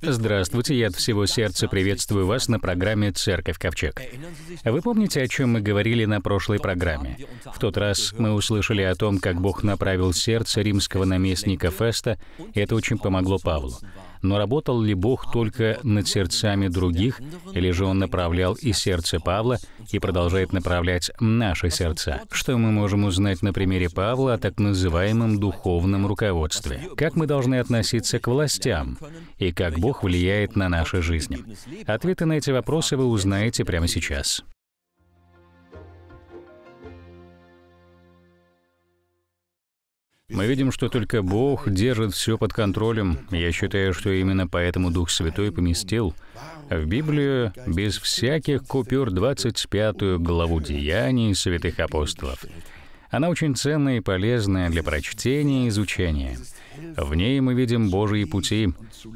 Здравствуйте, я от всего сердца приветствую вас на программе «Церковь Ковчег». Вы помните, о чем мы говорили на прошлой программе? В тот раз мы услышали о том, как Бог направил сердце римского наместника Феста, и это очень помогло Павлу. Но работал ли Бог только над сердцами других, или же Он направлял и сердце Павла и продолжает направлять наши сердца? Что мы можем узнать на примере Павла о так называемом духовном руководстве? Как мы должны относиться к властям? И как Бог влияет на наши жизни? Ответы на эти вопросы вы узнаете прямо сейчас. Мы видим, что только Бог держит все под контролем. Я считаю, что именно поэтому Дух Святой поместил в Библию без всяких купюр 25 главу Деяний святых апостолов. Она очень ценная и полезная для прочтения и изучения. В ней мы видим Божьи пути,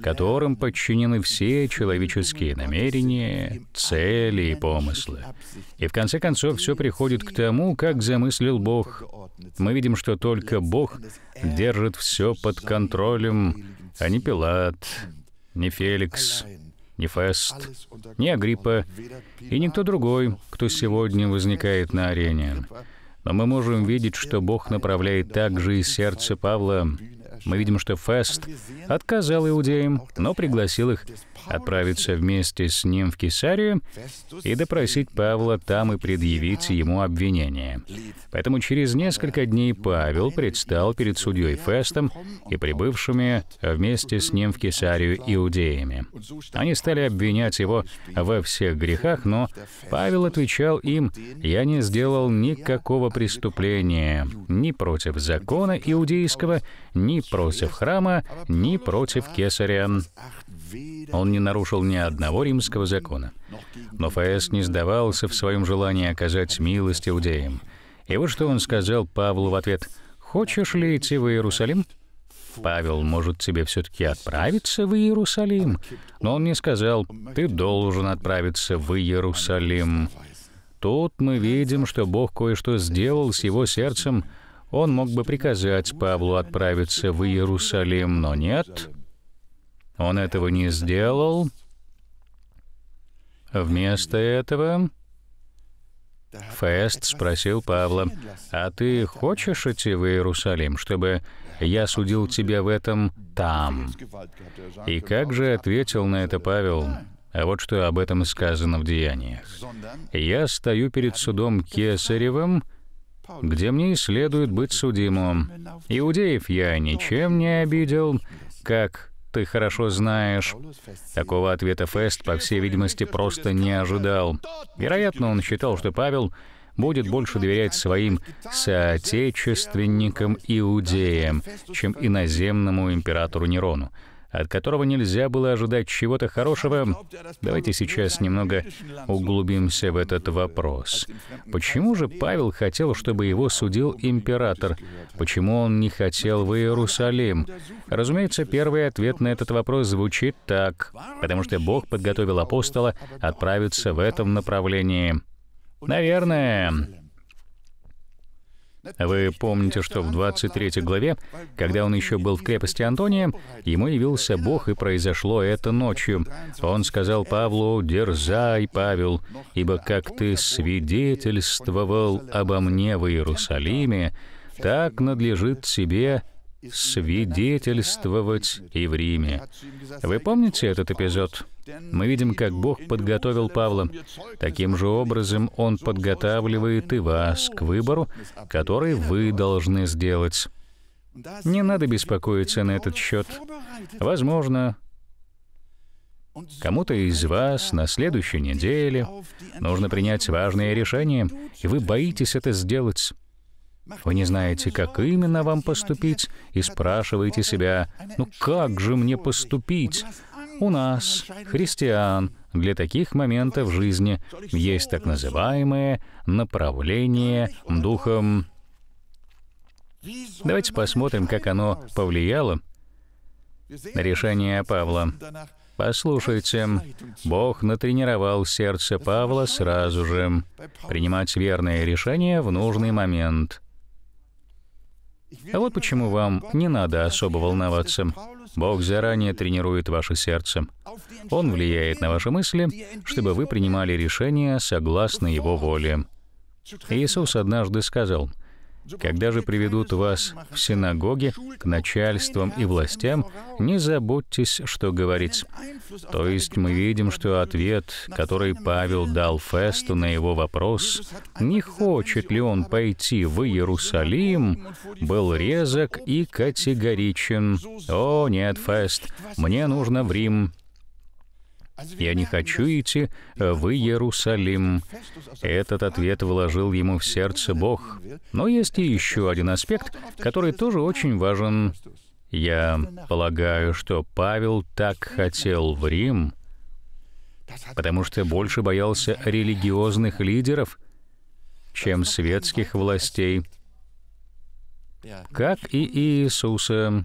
которым подчинены все человеческие намерения, цели и помыслы. И в конце концов все приходит к тому, как замыслил Бог. Мы видим, что только Бог держит все под контролем, а не Пилат, не Феликс, не Фест, не Агриппа и никто другой, кто сегодня возникает на арене. Но мы можем видеть, что Бог направляет также и сердце Павла, мы видим, что Фест отказал иудеям, но пригласил их отправиться вместе с ним в Кесарию и допросить Павла там и предъявить ему обвинение. Поэтому через несколько дней Павел предстал перед судьей Фестом и прибывшими вместе с ним в Кесарию иудеями. Они стали обвинять его во всех грехах, но Павел отвечал им, «Я не сделал никакого преступления ни против закона иудейского, ни против храма, ни против кесаря. Он не нарушил ни одного римского закона. Но Фаэс не сдавался в своем желании оказать милость иудеям. И вот что он сказал Павлу в ответ. «Хочешь ли идти в Иерусалим?» Павел, может, тебе все-таки отправиться в Иерусалим? Но он не сказал, ты должен отправиться в Иерусалим. Тут мы видим, что Бог кое-что сделал с его сердцем. Он мог бы приказать Павлу отправиться в Иерусалим, но нет. Он этого не сделал. Вместо этого Фест спросил Павла, «А ты хочешь идти в Иерусалим, чтобы я судил тебя в этом там?» И как же ответил на это Павел? А вот что об этом сказано в Деяниях. «Я стою перед судом Кесаревым, где мне и следует быть судимым. Иудеев я ничем не обидел, как ты хорошо знаешь». Такого ответа Фест, по всей видимости, просто не ожидал. Вероятно, он считал, что Павел будет больше доверять своим соотечественникам-иудеям, чем иноземному императору Нерону от которого нельзя было ожидать чего-то хорошего, давайте сейчас немного углубимся в этот вопрос. Почему же Павел хотел, чтобы его судил император? Почему он не хотел в Иерусалим? Разумеется, первый ответ на этот вопрос звучит так, потому что Бог подготовил апостола отправиться в этом направлении. Наверное, вы помните, что в 23 главе, когда он еще был в крепости Антония, ему явился Бог, и произошло это ночью. Он сказал Павлу, «Дерзай, Павел, ибо как ты свидетельствовал обо мне в Иерусалиме, так надлежит тебе свидетельствовать и в Риме». Вы помните этот эпизод? Мы видим, как Бог подготовил Павла. Таким же образом Он подготавливает и вас к выбору, который вы должны сделать. Не надо беспокоиться на этот счет. Возможно, Кому-то из вас на следующей неделе нужно принять важное решение, и вы боитесь это сделать. Вы не знаете, как именно вам поступить, и спрашиваете себя, «Ну как же мне поступить? У нас, христиан, для таких моментов жизни есть так называемое направление духом. Давайте посмотрим, как оно повлияло на решение Павла. Послушайте, Бог натренировал сердце Павла сразу же принимать верное решение в нужный момент. А вот почему вам не надо особо волноваться. Бог заранее тренирует ваше сердце. Он влияет на ваши мысли, чтобы вы принимали решения согласно Его воле. Иисус однажды сказал, когда же приведут вас в синагоги, к начальствам и властям, не заботьтесь, что говорить. То есть мы видим, что ответ, который Павел дал Фесту на его вопрос, не хочет ли он пойти в Иерусалим, был резок и категоричен. «О, нет, Фест, мне нужно в Рим, «Я не хочу идти э, в Иерусалим». Этот ответ вложил ему в сердце Бог. Но есть и еще один аспект, который тоже очень важен. Я полагаю, что Павел так хотел в Рим, потому что больше боялся религиозных лидеров, чем светских властей, как и Иисуса.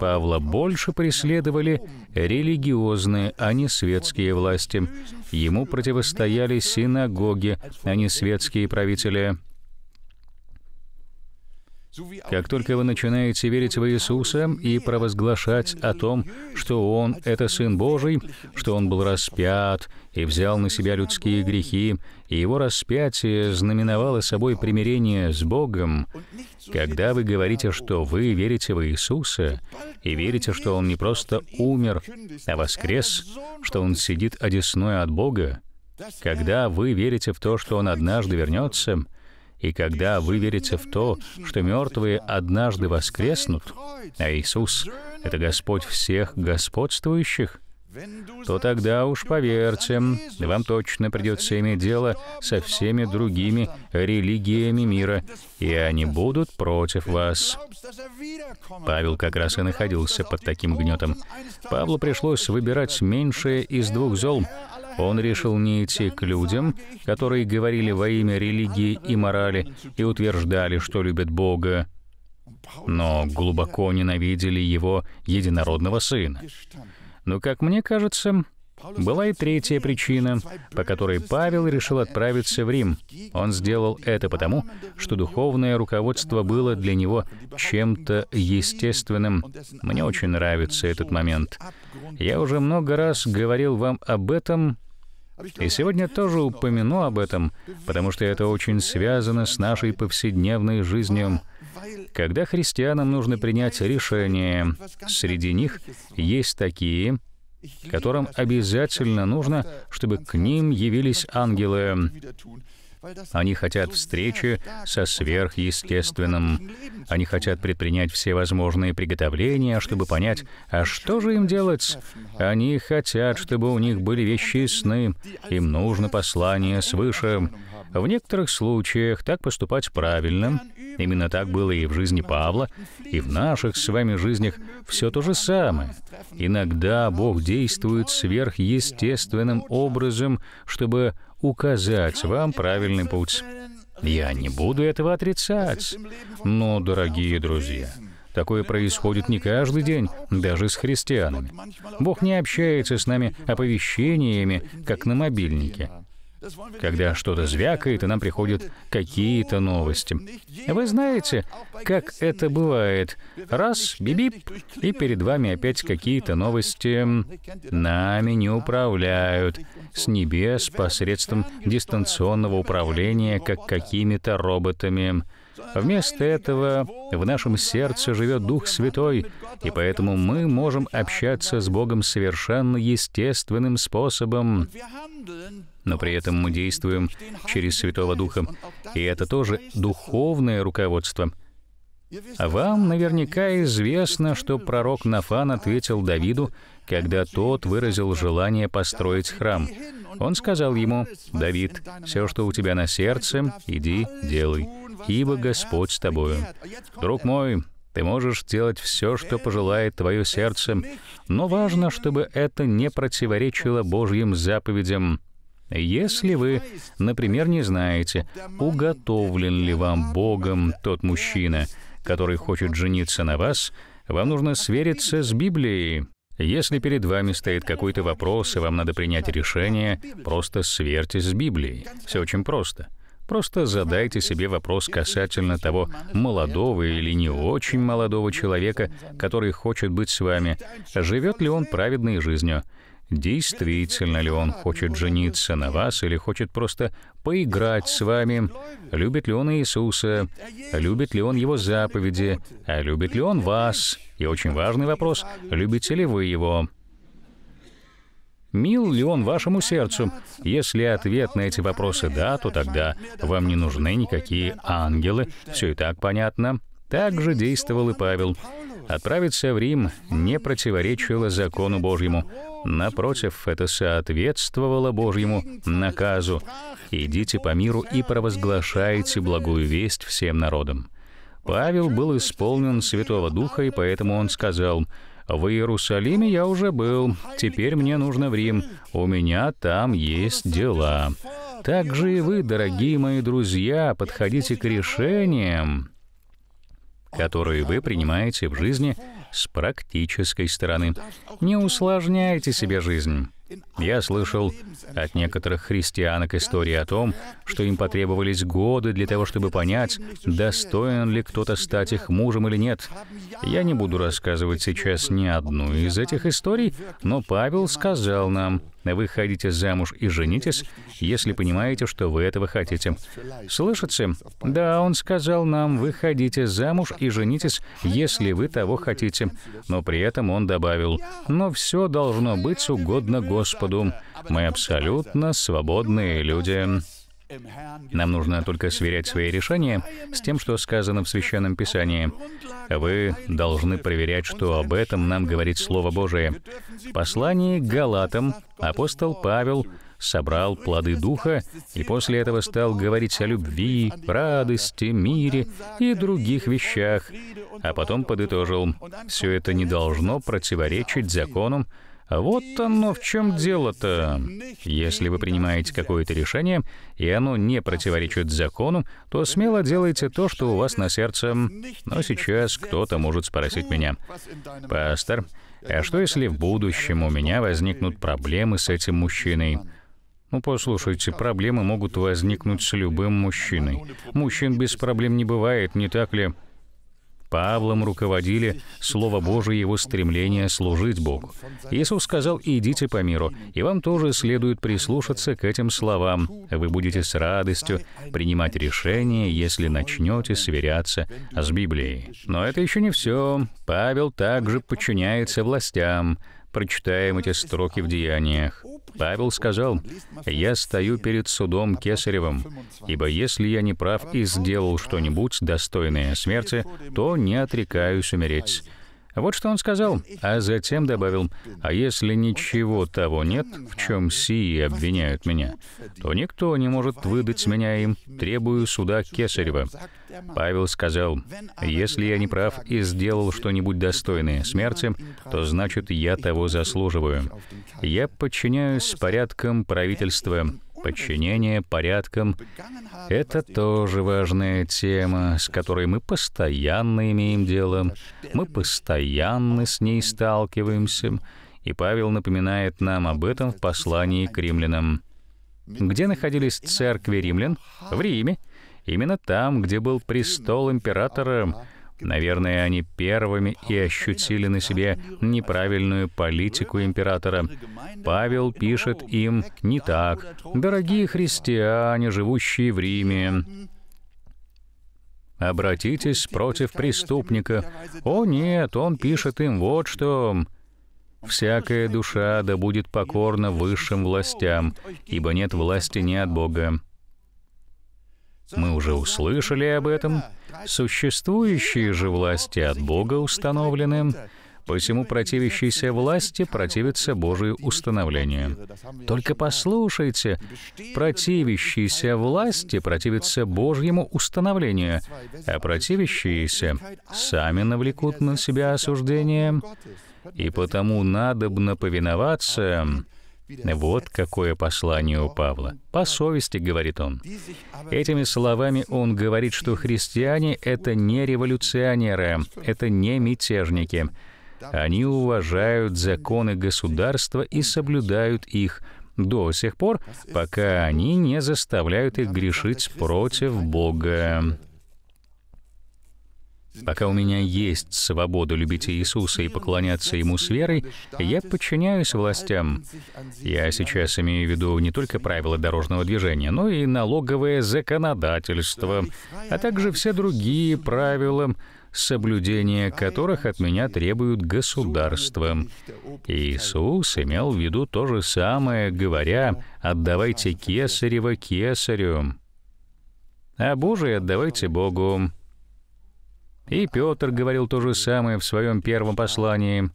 Павла больше преследовали религиозные, а не светские власти. Ему противостояли синагоги, а не светские правители. Как только вы начинаете верить в Иисуса и провозглашать о том, что Он — это Сын Божий, что Он был распят и взял на себя людские грехи, и Его распятие знаменовало собой примирение с Богом, когда вы говорите, что вы верите в Иисуса и верите, что Он не просто умер, а воскрес, что Он сидит одесной от Бога, когда вы верите в то, что Он однажды вернется — и когда вы верите в то, что мертвые однажды воскреснут, а Иисус — это Господь всех господствующих, то тогда уж поверьте, вам точно придется иметь дело со всеми другими религиями мира, и они будут против вас. Павел как раз и находился под таким гнетом. Павлу пришлось выбирать меньшее из двух зол, он решил не идти к людям, которые говорили во имя религии и морали и утверждали, что любят Бога, но глубоко ненавидели его единородного сына. Но, как мне кажется, была и третья причина, по которой Павел решил отправиться в Рим. Он сделал это потому, что духовное руководство было для него чем-то естественным. Мне очень нравится этот момент. Я уже много раз говорил вам об этом, и сегодня тоже упомяну об этом, потому что это очень связано с нашей повседневной жизнью. Когда христианам нужно принять решение, среди них есть такие, которым обязательно нужно, чтобы к ним явились ангелы. Они хотят встречи со сверхъестественным. Они хотят предпринять все возможные приготовления, чтобы понять, а что же им делать? Они хотят, чтобы у них были вещи сны. Им нужно послание свыше. В некоторых случаях так поступать правильно. Именно так было и в жизни Павла, и в наших с вами жизнях все то же самое. Иногда Бог действует сверхъестественным образом, чтобы указать вам правильный путь. Я не буду этого отрицать. Но, дорогие друзья, Такое происходит не каждый день, даже с христианами. Бог не общается с нами оповещениями, как на мобильнике. Когда что-то звякает, и нам приходят какие-то новости. Вы знаете, как это бывает. Раз, бибип, и перед вами опять какие-то новости. Нами не управляют. С небес посредством дистанционного управления, как какими-то роботами. Вместо этого в нашем сердце живет Дух Святой, и поэтому мы можем общаться с Богом совершенно естественным способом. Но при этом мы действуем через Святого Духа, и это тоже духовное руководство. Вам наверняка известно, что пророк Нафан ответил Давиду, когда тот выразил желание построить храм. Он сказал ему, «Давид, все, что у тебя на сердце, иди, делай» ибо Господь с тобою. Друг мой, ты можешь делать все, что пожелает твое сердце, но важно, чтобы это не противоречило Божьим заповедям. Если вы, например, не знаете, уготовлен ли вам Богом тот мужчина, который хочет жениться на вас, вам нужно свериться с Библией. Если перед вами стоит какой-то вопрос, и вам надо принять решение, просто сверьтесь с Библией. Все очень просто. Просто задайте себе вопрос касательно того молодого или не очень молодого человека, который хочет быть с вами. Живет ли он праведной жизнью? Действительно ли он хочет жениться на вас или хочет просто поиграть с вами? Любит ли он Иисуса? Любит ли он его заповеди? А любит ли он вас? И очень важный вопрос, любите ли вы его? Мил ли он вашему сердцу? Если ответ на эти вопросы «да», то тогда вам не нужны никакие ангелы, все и так понятно. Так же действовал и Павел. Отправиться в Рим не противоречило закону Божьему. Напротив, это соответствовало Божьему наказу. «Идите по миру и провозглашайте благую весть всем народам». Павел был исполнен Святого Духа, и поэтому он сказал – в Иерусалиме я уже был, теперь мне нужно в Рим. У меня там есть дела. Так же и вы, дорогие мои друзья, подходите к решениям, которые вы принимаете в жизни с практической стороны. Не усложняйте себе жизнь. Я слышал от некоторых христианок истории о том, что им потребовались годы для того, чтобы понять, достоин ли кто-то стать их мужем или нет. Я не буду рассказывать сейчас ни одну из этих историй, но Павел сказал нам, Выходите замуж и женитесь, если понимаете, что вы этого хотите. Слышите? Да, он сказал нам, выходите замуж и женитесь, если вы того хотите. Но при этом он добавил, но все должно быть угодно Господу. Мы абсолютно свободные люди. Нам нужно только сверять свои решения с тем, что сказано в Священном Писании. Вы должны проверять, что об этом нам говорит Слово Божие. В послании к Галатам апостол Павел собрал плоды Духа и после этого стал говорить о любви, радости, мире и других вещах, а потом подытожил, все это не должно противоречить Закону. Вот оно в чем дело-то. Если вы принимаете какое-то решение, и оно не противоречит закону, то смело делайте то, что у вас на сердце. Но сейчас кто-то может спросить меня, «Пастор, а что если в будущем у меня возникнут проблемы с этим мужчиной?» Ну, послушайте, проблемы могут возникнуть с любым мужчиной. Мужчин без проблем не бывает, не так ли? Павлом руководили Слово Божие его стремление служить Богу. Иисус сказал «идите по миру», и вам тоже следует прислушаться к этим словам. Вы будете с радостью принимать решения, если начнете сверяться с Библией. Но это еще не все. Павел также подчиняется властям прочитаем эти строки в Деяниях. Павел сказал, «Я стою перед судом Кесаревым, ибо если я не прав и сделал что-нибудь достойное смерти, то не отрекаюсь умереть, вот что он сказал, а затем добавил, «А если ничего того нет, в чем сии обвиняют меня, то никто не может выдать меня им, требую суда Кесарева». Павел сказал, «Если я не прав и сделал что-нибудь достойное смерти, то значит, я того заслуживаю. Я подчиняюсь порядкам правительства, Подчинение порядкам — это тоже важная тема, с которой мы постоянно имеем дело, мы постоянно с ней сталкиваемся, и Павел напоминает нам об этом в послании к римлянам. Где находились церкви римлян? В Риме. Именно там, где был престол императора, Наверное, они первыми и ощутили на себе неправильную политику императора. Павел пишет им не так. «Дорогие христиане, живущие в Риме, обратитесь против преступника». О нет, он пишет им вот что. «Всякая душа да будет покорна высшим властям, ибо нет власти ни от Бога». Мы уже услышали об этом, Существующие же власти от Бога установлены, посему противящиеся власти противятся Божию установлению. Только послушайте, противящиеся власти противятся Божьему установлению, а противящиеся сами навлекут на себя осуждение, и потому надобно повиноваться вот какое послание у Павла. «По совести», — говорит он. Этими словами он говорит, что христиане — это не революционеры, это не мятежники. Они уважают законы государства и соблюдают их до сих пор, пока они не заставляют их грешить против Бога. Пока у меня есть свобода любить Иисуса и поклоняться Ему с верой, я подчиняюсь властям. Я сейчас имею в виду не только правила дорожного движения, но и налоговое законодательство, а также все другие правила, соблюдение которых от меня требуют государства. Иисус имел в виду то же самое, говоря «отдавайте кесарево кесарю», а Божие отдавайте Богу. И Петр говорил то же самое в своем первом послании.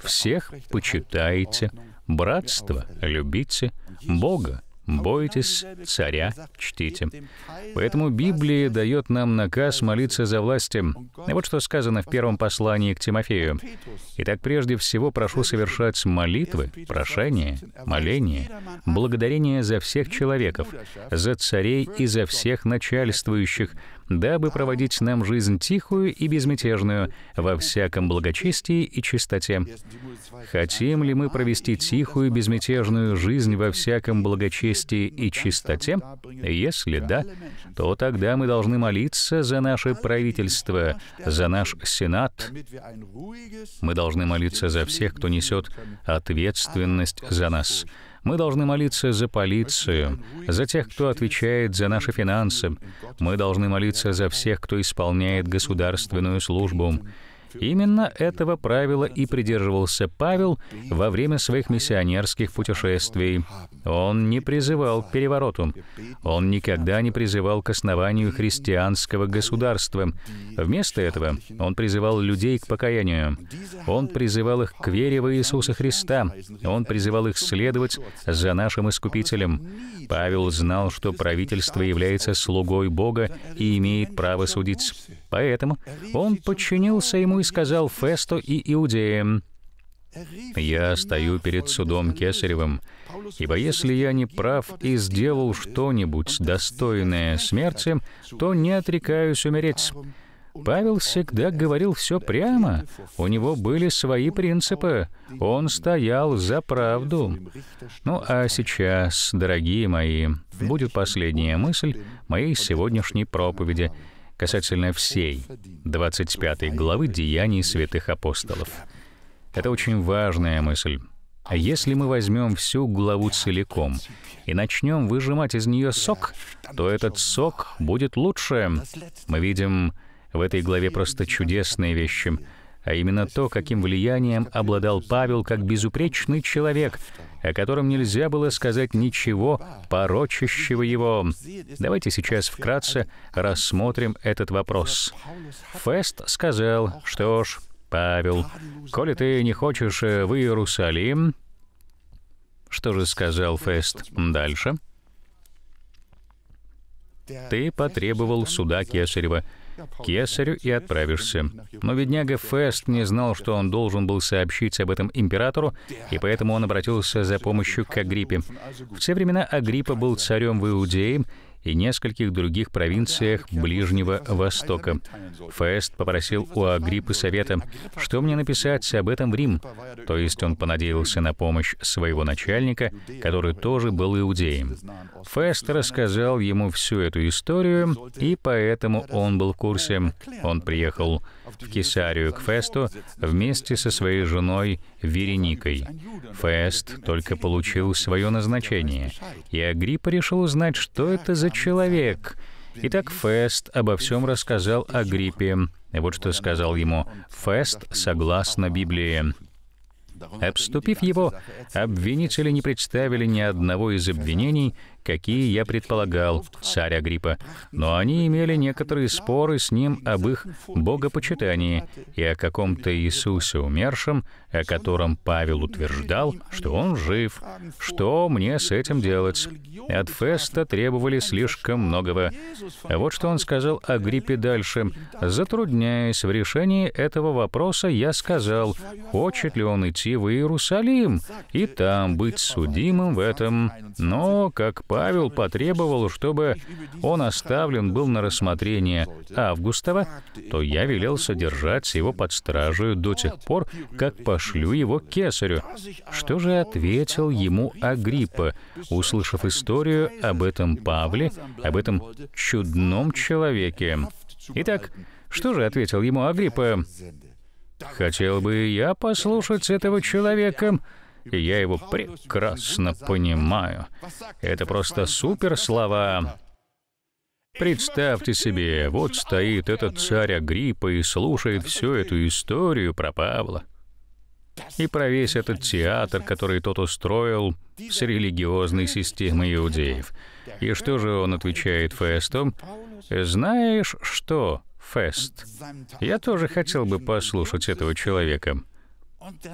«Всех почитайте, братство любите, Бога бойтесь, царя чтите». Поэтому Библия дает нам наказ молиться за власти. И вот что сказано в первом послании к Тимофею. «Итак, прежде всего прошу совершать молитвы, прошения, моления, благодарение за всех человеков, за царей и за всех начальствующих, дабы проводить нам жизнь тихую и безмятежную, во всяком благочестии и чистоте. Хотим ли мы провести тихую, безмятежную жизнь во всяком благочестии и чистоте? Если да, то тогда мы должны молиться за наше правительство, за наш Сенат. Мы должны молиться за всех, кто несет ответственность за нас, мы должны молиться за полицию, за тех, кто отвечает за наши финансы. Мы должны молиться за всех, кто исполняет государственную службу. Именно этого правила и придерживался Павел во время своих миссионерских путешествий. Он не призывал к перевороту. Он никогда не призывал к основанию христианского государства. Вместо этого он призывал людей к покаянию. Он призывал их к вере в Иисуса Христа. Он призывал их следовать за нашим Искупителем. Павел знал, что правительство является слугой Бога и имеет право судить. Поэтому он подчинился ему и сказал Фесту и иудеям, «Я стою перед судом Кесаревым, ибо если я не прав и сделал что-нибудь достойное смерти, то не отрекаюсь умереть». Павел всегда говорил все прямо. У него были свои принципы. Он стоял за правду. Ну а сейчас, дорогие мои, будет последняя мысль моей сегодняшней проповеди — касательно всей 25 главы «Деяний святых апостолов». Это очень важная мысль. А если мы возьмем всю главу целиком и начнем выжимать из нее сок, то этот сок будет лучше. Мы видим в этой главе просто чудесные вещи — а именно то, каким влиянием обладал Павел как безупречный человек, о котором нельзя было сказать ничего, порочащего его. Давайте сейчас вкратце рассмотрим этот вопрос. Фест сказал, что ж, Павел, коли ты не хочешь э, в Иерусалим... Что же сказал Фест дальше? Ты потребовал суда Кесарева — кесарю и отправишься. Но бедняга Фест не знал, что он должен был сообщить об этом императору, и поэтому он обратился за помощью к Агриппе. В те времена Агриппа был царем в Иудее, и нескольких других провинциях Ближнего Востока. Фест попросил у Агриппы совета, что мне написать об этом в Рим, то есть он понадеялся на помощь своего начальника, который тоже был иудеем. Фест рассказал ему всю эту историю, и поэтому он был в курсе. Он приехал в Кесарию к Фесту вместе со своей женой Вереникой. Фест только получил свое назначение, и Агриппа решил узнать, что это за человек. Итак, Фест обо всем рассказал о гриппе. Вот что сказал ему Фест согласно Библии. Обступив его, обвинители не представили ни одного из обвинений, какие я предполагал, царь Агриппа, но они имели некоторые споры с ним об их богопочитании и о каком-то Иисусе умершем, о котором Павел утверждал, что он жив. Что мне с этим делать? От Феста требовали слишком многого. Вот что он сказал о гриппе дальше. Затрудняясь в решении этого вопроса, я сказал, хочет ли он идти в Иерусалим и там быть судимым в этом. Но, как Павел потребовал, чтобы он оставлен был на рассмотрение Августова, то я велел содержать его под стражей до тех пор, как пошлю его к кесарю. Что же ответил ему Агриппа, услышав историю об этом Павле, об этом чудном человеке? Итак, что же ответил ему Агриппа? «Хотел бы я послушать этого человека», и я его прекрасно понимаю. Это просто супер слова. Представьте себе, вот стоит этот царь Агриппа и слушает всю эту историю про Павла. И про весь этот театр, который тот устроил с религиозной системой иудеев. И что же он отвечает Фесту? «Знаешь что, Фест, я тоже хотел бы послушать этого человека».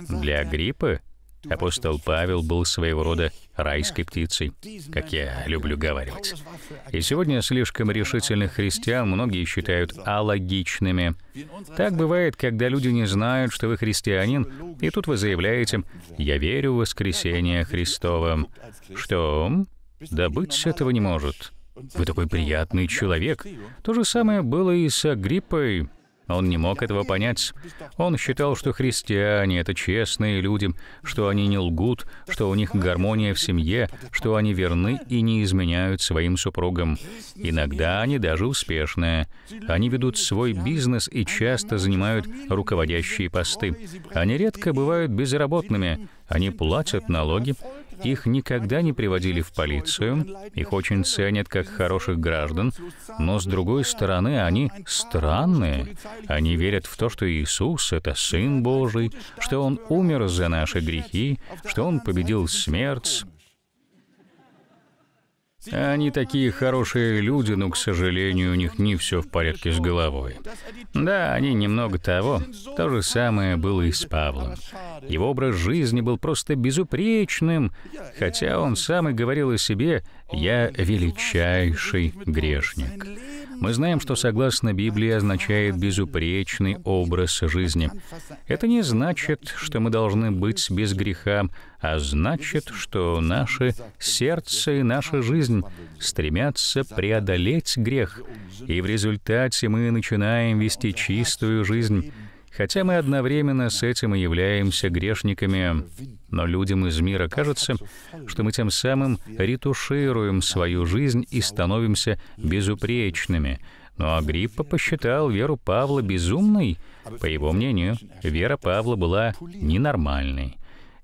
Для Агриппы Апостол Павел был своего рода райской птицей, как я люблю говорить. И сегодня слишком решительных христиан многие считают алогичными. Так бывает, когда люди не знают, что вы христианин, и тут вы заявляете «Я верю в воскресение Христова». Что? Да быть этого не может. Вы такой приятный человек. То же самое было и с Агриппой. Он не мог этого понять. Он считал, что христиане — это честные люди, что они не лгут, что у них гармония в семье, что они верны и не изменяют своим супругам. Иногда они даже успешные. Они ведут свой бизнес и часто занимают руководящие посты. Они редко бывают безработными, они платят налоги, их никогда не приводили в полицию, их очень ценят как хороших граждан, но с другой стороны они странные. Они верят в то, что Иисус — это Сын Божий, что Он умер за наши грехи, что Он победил смерть, они такие хорошие люди, но, к сожалению, у них не все в порядке с головой. Да, они немного того. То же самое было и с Павлом. Его образ жизни был просто безупречным, хотя он сам и говорил о себе «я величайший грешник». Мы знаем, что согласно Библии означает безупречный образ жизни. Это не значит, что мы должны быть без греха, а значит, что наше сердце и наша жизнь стремятся преодолеть грех, и в результате мы начинаем вести чистую жизнь, Хотя мы одновременно с этим и являемся грешниками, но людям из мира кажется, что мы тем самым ретушируем свою жизнь и становимся безупречными. Но Агриппа посчитал веру Павла безумной. По его мнению, вера Павла была ненормальной.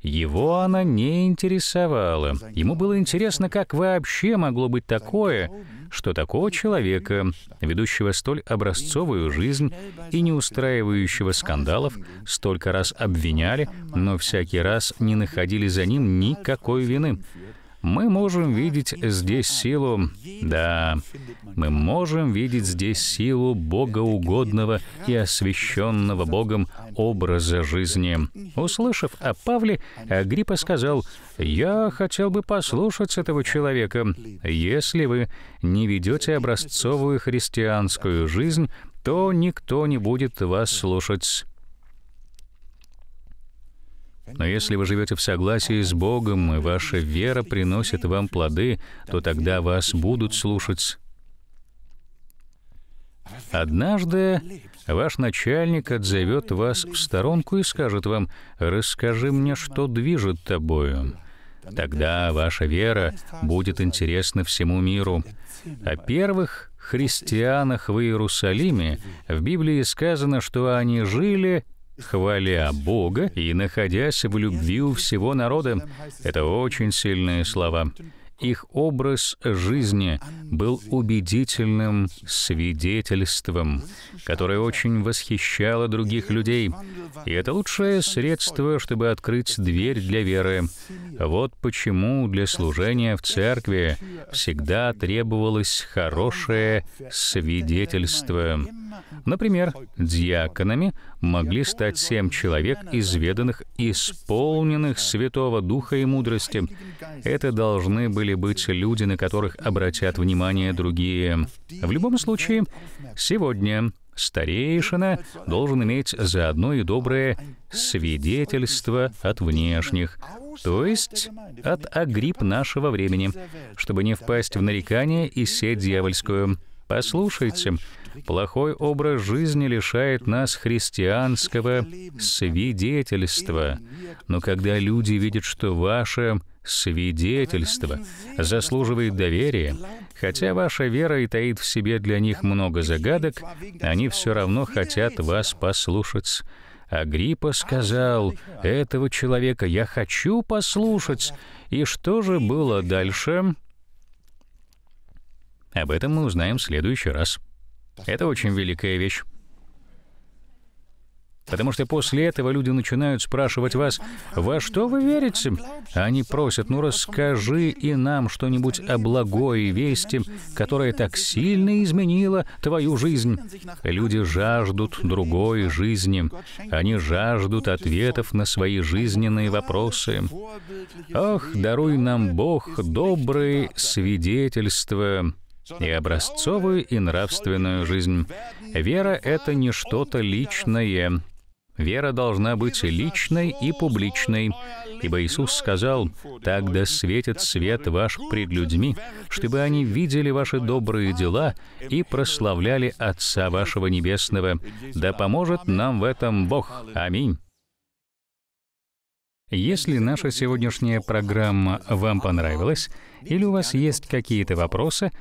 Его она не интересовала. Ему было интересно, как вообще могло быть такое, что такого человека, ведущего столь образцовую жизнь и не устраивающего скандалов, столько раз обвиняли, но всякий раз не находили за ним никакой вины. Мы можем видеть здесь силу, да, мы можем видеть здесь силу богоугодного и освященного Богом образа жизни. Услышав о Павле, Агриппа сказал, «Я хотел бы послушать этого человека. Если вы не ведете образцовую христианскую жизнь, то никто не будет вас слушать». Но если вы живете в согласии с Богом, и ваша вера приносит вам плоды, то тогда вас будут слушать. Однажды ваш начальник отзовет вас в сторонку и скажет вам, «Расскажи мне, что движет тобою». Тогда ваша вера будет интересна всему миру. О первых христианах в Иерусалиме в Библии сказано, что они жили хваля Бога и находясь в любви у всего народа. Это очень сильные слова. Их образ жизни был убедительным свидетельством, которое очень восхищало других людей. И это лучшее средство, чтобы открыть дверь для веры. Вот почему для служения в церкви всегда требовалось хорошее свидетельство. Например, диаконами могли стать семь человек, изведанных, исполненных Святого Духа и мудрости. Это должны были быть люди, на которых обратят внимание другие. В любом случае, сегодня старейшина должен иметь заодно и доброе свидетельство от внешних, то есть от агрипп нашего времени, чтобы не впасть в нарекания и сеть дьявольскую. Послушайте, плохой образ жизни лишает нас христианского свидетельства. Но когда люди видят, что ваше свидетельство заслуживает доверия, хотя ваша вера и таит в себе для них много загадок, они все равно хотят вас послушать. Агриппа сказал, «Этого человека я хочу послушать». И что же было дальше? Об этом мы узнаем в следующий раз. Это очень великая вещь. Потому что после этого люди начинают спрашивать вас, во что вы верите? Они просят, ну расскажи и нам что-нибудь о благой вести, которая так сильно изменила твою жизнь. Люди жаждут другой жизни. Они жаждут ответов на свои жизненные вопросы. Ох, даруй нам Бог добрые свидетельства и образцовую и нравственную жизнь. Вера — это не что-то личное. Вера должна быть личной и публичной, ибо Иисус сказал, «Так да светит свет ваш пред людьми, чтобы они видели ваши добрые дела и прославляли Отца вашего Небесного. Да поможет нам в этом Бог. Аминь». Если наша сегодняшняя программа вам понравилась, или у вас есть какие-то вопросы —